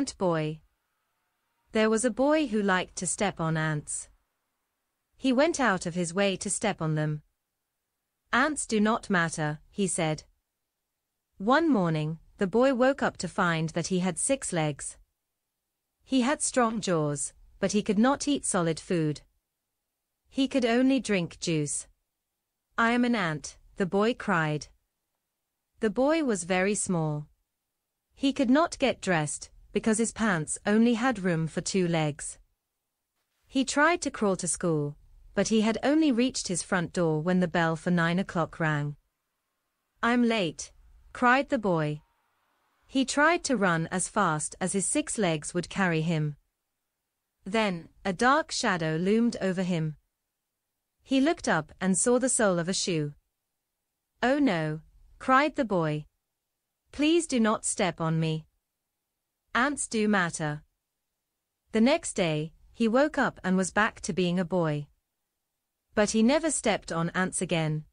Ant Boy. There was a boy who liked to step on ants. He went out of his way to step on them. Ants do not matter, he said. One morning, the boy woke up to find that he had six legs. He had strong jaws, but he could not eat solid food. He could only drink juice. I am an ant, the boy cried. The boy was very small. He could not get dressed, because his pants only had room for two legs. He tried to crawl to school, but he had only reached his front door when the bell for nine o'clock rang. I'm late, cried the boy. He tried to run as fast as his six legs would carry him. Then, a dark shadow loomed over him. He looked up and saw the sole of a shoe. Oh no, cried the boy. Please do not step on me. Ants do matter. The next day, he woke up and was back to being a boy. But he never stepped on ants again.